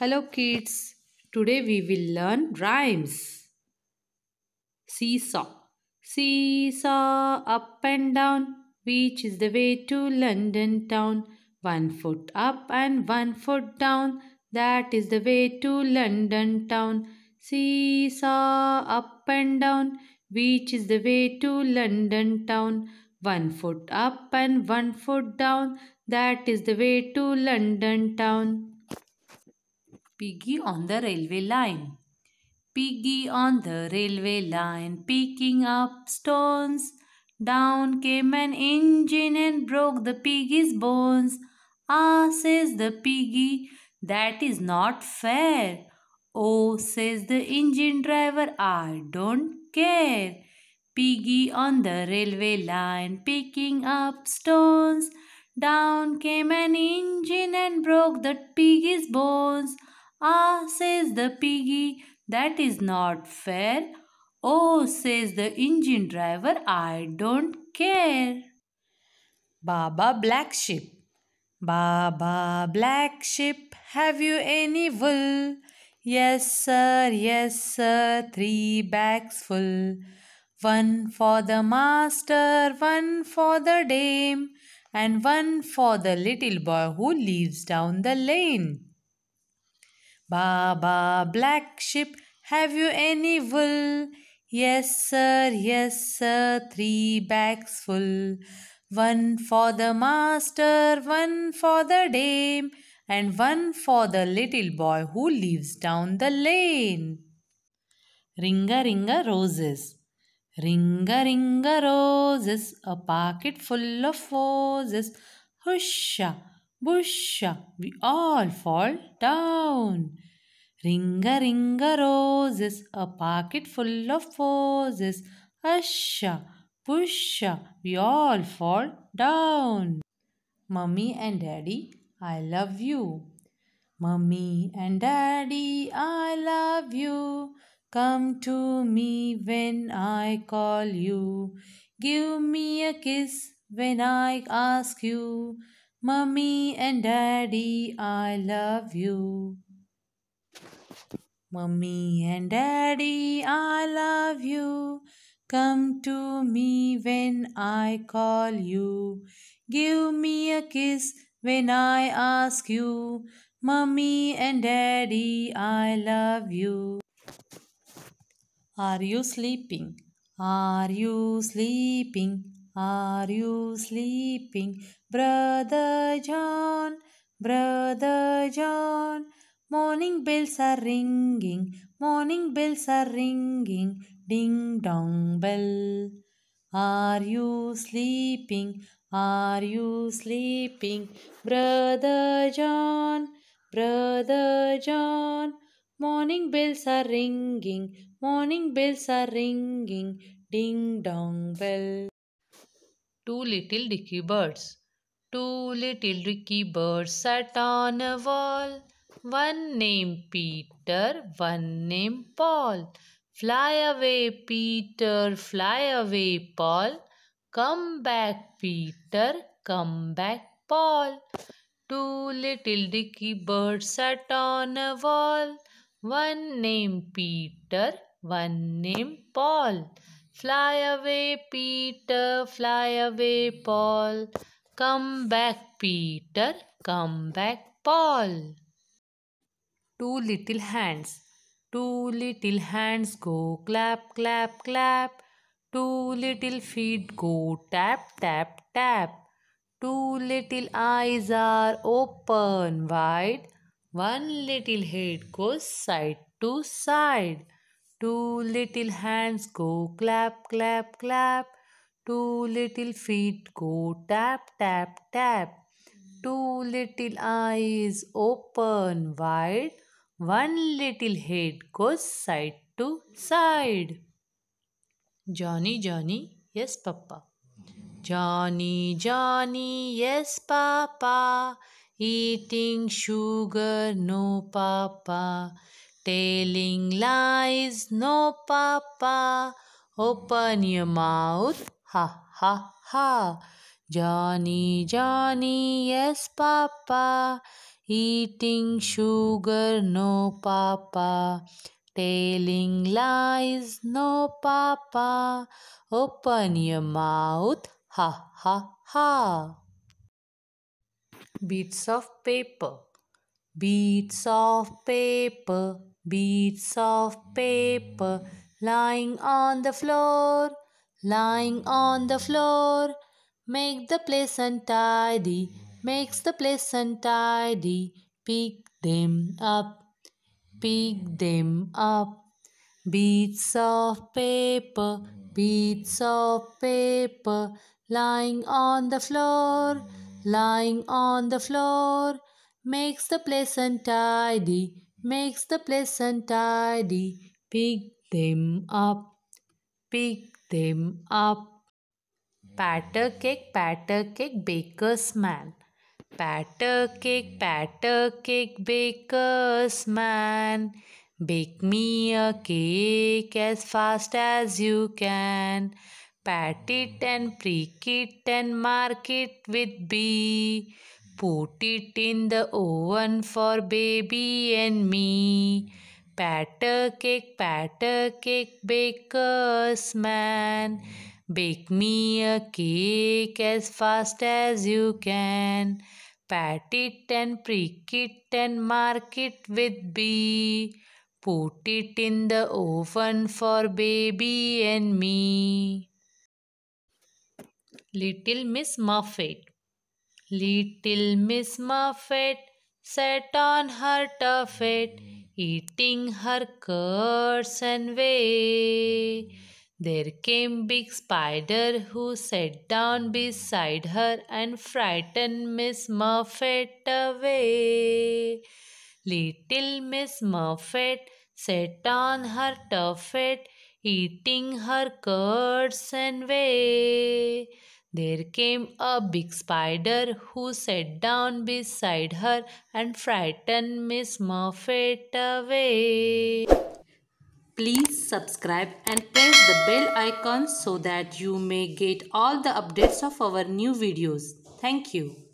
Hello kids, today we will learn rhymes. Seesaw. Seesaw up and down, which is the way to London town? One foot up and one foot down, that is the way to London town. Seesaw up and down, which is the way to London town? One foot up and one foot down, that is the way to London town. Piggy on the railway line. Piggy on the railway line, picking up stones. Down came an engine and broke the piggy's bones. Ah, says the piggy, that is not fair. Oh, says the engine driver, I don't care. Piggy on the railway line, picking up stones. Down came an engine and broke the piggy's bones. Ah, says the piggy, that is not fair. Oh, says the engine driver, I don't care. Baba Black Sheep Baba Black Sheep, have you any wool? Yes, sir, yes, sir, three bags full. One for the master, one for the dame, and one for the little boy who lives down the lane. Baba black sheep, have you any wool? Yes, sir, yes, sir, three bags full. One for the master, one for the dame, and one for the little boy who lives down the lane. Ringa ringa roses. Ringa ringa roses, a pocket full of roses. Husha! Busha, we all fall down. Ringa ringa roses, a pocket full of roses. Usha, pusha, we all fall down. Mummy and Daddy, I love you. Mummy and Daddy, I love you. Come to me when I call you. Give me a kiss when I ask you. Mummy and Daddy, I love you. Mummy and Daddy, I love you. Come to me when I call you. Give me a kiss when I ask you. Mummy and Daddy, I love you. Are you sleeping? Are you sleeping? Are you sleeping, Brother John? Brother John, morning bells are ringing, morning bells are ringing, ding dong bell. Are you sleeping? Are you sleeping, Brother John? Brother John, morning bells are ringing, morning bells are ringing, ding dong bell. Two little dicky birds two little dicky birds sat on a wall one name Peter one name Paul fly away Peter fly away Paul come back Peter come back Paul two little dicky birds sat on a wall one name Peter one name Paul Fly away, Peter, fly away, Paul. Come back, Peter, come back, Paul. Two little hands. Two little hands go clap, clap, clap. Two little feet go tap, tap, tap. Two little eyes are open wide. One little head goes side to side. Two little hands go clap, clap, clap. Two little feet go tap, tap, tap. Two little eyes open wide. One little head goes side to side. Johnny, Johnny, yes, Papa. Johnny, Johnny, yes, Papa. Eating sugar, no, Papa. Telling lies, no papa. Open your mouth, ha ha ha. Johnny, Johnny, yes papa. Eating sugar, no papa. Telling lies, no papa. Open your mouth, ha ha ha. Bits of paper, bits of paper Beats of paper lying on the floor, lying on the floor. Make the place untidy, makes the place untidy. Pick them up, pick them up. Beats of paper, beats of paper lying on the floor, lying on the floor. Makes the place untidy, makes the place untidy. Pick them up, pick them up. Patter cake, patter cake, baker's man. Patter cake, patter cake, baker's man. Bake me a cake as fast as you can. Pat it and prick it and mark it with B. Put it in the oven for baby and me. Patter cake, patter cake, baker's man. Bake me a cake as fast as you can. Pat it and prick it and mark it with B. Put it in the oven for baby and me. Little Miss Muffet Little Miss Muffet sat on her tuffet, eating her curds and whey. There came big spider who sat down beside her and frightened Miss Muffet away. Little Miss Muffet sat on her tuffet, eating her curds and whey. There came a big spider who sat down beside her and frightened Miss Muffet away. Please subscribe and press the bell icon so that you may get all the updates of our new videos. Thank you.